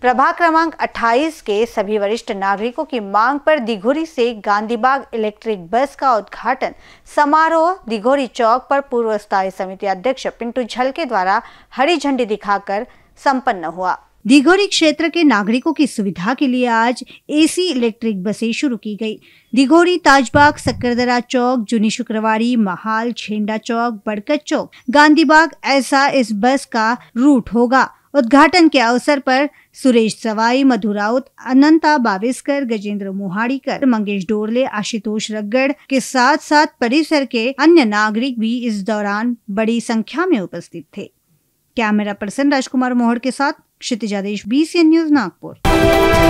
प्रभा क्रमांक 28 के सभी वरिष्ठ नागरिकों की मांग पर दिघोरी से गांधीबाग इलेक्ट्रिक बस का उद्घाटन समारोह दिघोरी चौक पर पूर्व स्थायी समिति अध्यक्ष पिंटू झल के द्वारा हरी झंडी दिखाकर संपन्न हुआ दिघोरी क्षेत्र के नागरिकों की सुविधा के लिए आज एसी इलेक्ट्रिक बसें शुरू की गई दिघोरी ताजबाग सक्करदरा चौक जूनी शुक्रवारी महाल छेंडा चौक बड़कत चौक गांधीबाग ऐसा इस बस का रूट होगा उद्घाटन के अवसर पर सुरेश सवाई मधु राउत अनंता बावेस्कर गजेंद्र मोहाड़ीकर मंगेश डोरले आशुतोष रगड़ के साथ साथ परिसर के अन्य नागरिक भी इस दौरान बड़ी संख्या में उपस्थित थे कैमरा पर्सन राजकुमार मोहड़ के साथ क्षितिजादेश बी न्यूज नागपुर